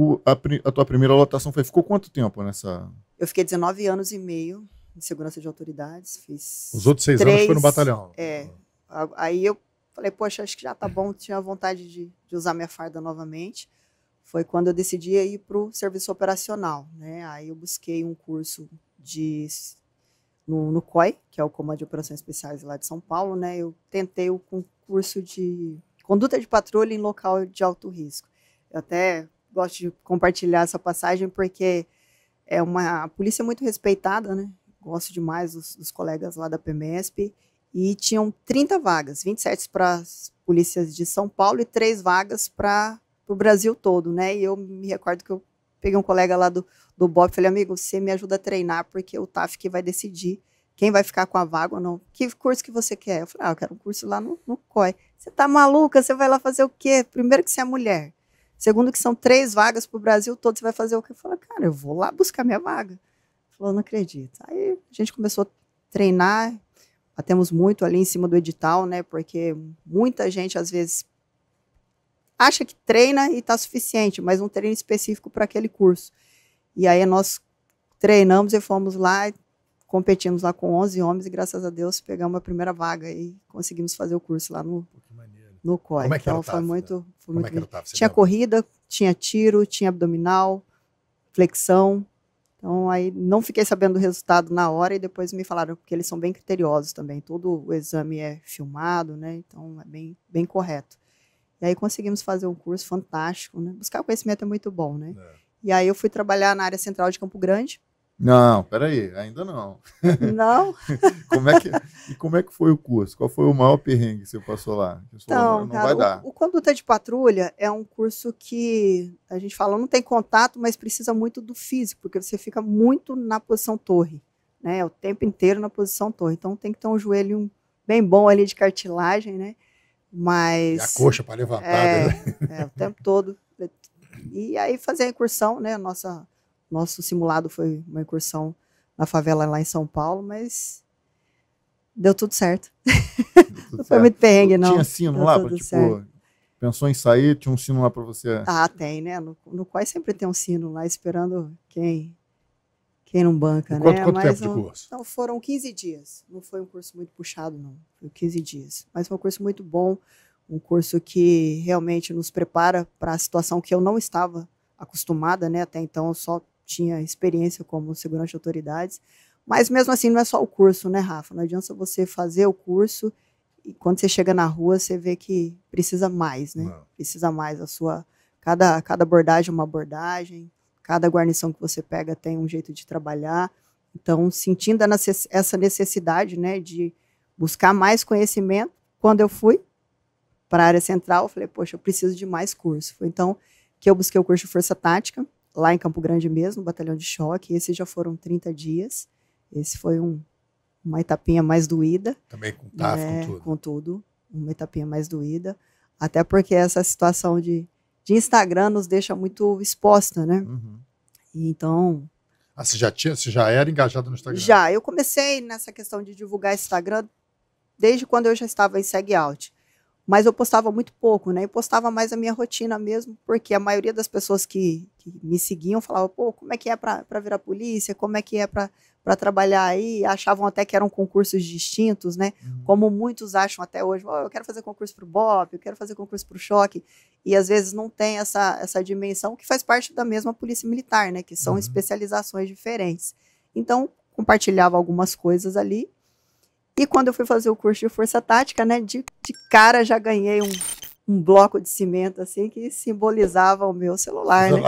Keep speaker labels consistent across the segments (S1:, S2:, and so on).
S1: O, a, a, tua primeira lotação foi. Ficou quanto tempo nessa? Eu fiquei 19 anos e meio de segurança de autoridades. Fiz. Os outros seis três, anos foi no batalhão. É. Aí eu falei, poxa, acho que já tá é. bom. Tinha vontade de, de usar minha farda novamente. Foi quando eu decidi ir para o serviço operacional, né? Aí eu busquei um curso de no, no, COI, que é o Comando de Operações Especiais lá de São Paulo, né? Eu tentei o concurso de conduta de patrulha em local de alto risco. Eu até gosto de compartilhar essa passagem porque é uma polícia é muito respeitada, né? Gosto demais dos, dos colegas lá da PMESP. E tinham 30 vagas, 27 para as polícias de São Paulo e 3 vagas para o Brasil todo, né? E eu me recordo que eu peguei um colega lá do, do BOP e falei, amigo, você me ajuda a treinar porque o TAF que vai decidir quem vai ficar com a vaga ou não. Que curso que você quer? Eu falei, ah, eu quero um curso lá no, no COI. Você tá maluca? Você vai lá fazer o quê? Primeiro que você é mulher. Segundo que são três vagas para o Brasil todo, você vai fazer o quê? Eu falei, cara, eu vou lá buscar minha vaga. Ele falou, não acredito. Aí a gente começou a treinar, batemos muito ali em cima do edital, né? Porque muita gente, às vezes, acha que treina e está suficiente, mas um treino específico para aquele curso. E aí nós treinamos e fomos lá, competimos lá com 11 homens e, graças a Deus, pegamos a primeira vaga e conseguimos fazer o curso lá no, no COI. Como é que então, ela tava, foi muito, foi é muito é tava, Tinha corrida, tinha tiro, tinha abdominal, flexão. Então aí não fiquei sabendo o resultado na hora e depois me falaram porque eles são bem criteriosos também. Todo o exame é filmado, né? Então é bem bem correto. E aí conseguimos fazer um curso fantástico, né? Buscar conhecimento é muito bom, né? É. E aí eu fui trabalhar na área central de Campo Grande não, peraí, ainda não. Não? como, é que, e como é que foi o curso? Qual foi o maior perrengue que você passou lá? Você então, falou, não cara, vai dar. O, o Conduta de Patrulha é um curso que a gente fala, não tem contato, mas precisa muito do físico, porque você fica muito na posição torre, né? O tempo inteiro na posição torre. Então tem que ter um joelho bem bom ali de cartilagem, né? Mas. E a coxa para levantar, é, né? é, o tempo todo. E aí fazer a incursão, né? Nossa nosso simulado foi uma incursão na favela lá em São Paulo, mas deu tudo certo. Deu tudo não certo. foi muito perrengue, não. Tinha sino deu lá, tipo, certo. pensou em sair, tinha um sino lá para você. Ah, tem, né? No, no qual sempre tem um sino lá esperando quem quem não banca, e né? Quanto, mas tempo não, de curso? Então foram 15 dias. Não foi um curso muito puxado, não. Foi 15 dias. Mas foi um curso muito bom, um curso que realmente nos prepara para a situação que eu não estava acostumada, né? Até então eu só tinha experiência como segurança de autoridades. Mas mesmo assim, não é só o curso, né, Rafa? Não adianta você fazer o curso e quando você chega na rua, você vê que precisa mais, né? Não. Precisa mais a sua. Cada, cada abordagem é uma abordagem, cada guarnição que você pega tem um jeito de trabalhar. Então, sentindo essa necessidade, né, de buscar mais conhecimento, quando eu fui para a área central, eu falei, poxa, eu preciso de mais curso. Foi então que eu busquei o curso de Força Tática, lá em Campo Grande mesmo, batalhão de choque. Esses já foram 30 dias. Esse foi um, uma etapinha mais doída. Também com TAF, né, com é, tudo. Com tudo, uma etapinha mais doída. Até porque essa situação de, de Instagram nos deixa muito exposta, né? Uhum. E então... Ah, você já, tinha, você já era engajado no Instagram? Já, eu comecei nessa questão de divulgar Instagram desde quando eu já estava em Segue Out mas eu postava muito pouco, né? Eu postava mais a minha rotina mesmo, porque a maioria das pessoas que, que me seguiam falava, pô, como é que é para virar polícia? Como é que é para trabalhar aí? Achavam até que eram concursos distintos, né? Uhum. Como muitos acham até hoje, oh, eu quero fazer concurso para o Bob, eu quero fazer concurso para o Choque. E às vezes não tem essa, essa dimensão que faz parte da mesma polícia militar, né? Que são uhum. especializações diferentes. Então, compartilhava algumas coisas ali e quando eu fui fazer o curso de força tática, né, de, de cara já ganhei um, um bloco de cimento assim que simbolizava o meu celular, né?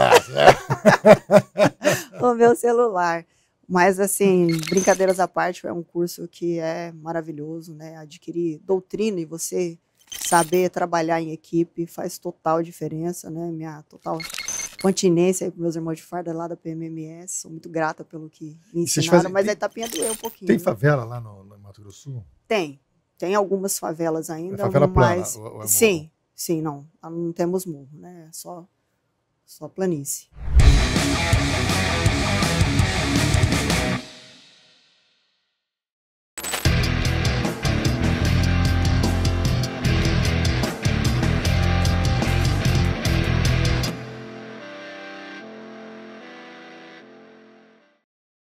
S1: É. o meu celular. Mas, assim, brincadeiras à parte, é um curso que é maravilhoso, né? Adquirir doutrina e você saber trabalhar em equipe faz total diferença, né? Minha total continência com meus irmãos de farda lá da PMMS. Sou muito grata pelo que me ensinaram, fazem... mas tem... a etapinha doeu um pouquinho. Tem né? favela lá no, Mato Grosso Sul? Tem. Tem algumas favelas ainda. É favela plana, mais... ou, é sim, sim, não. Não temos morro, né? É só, só planície.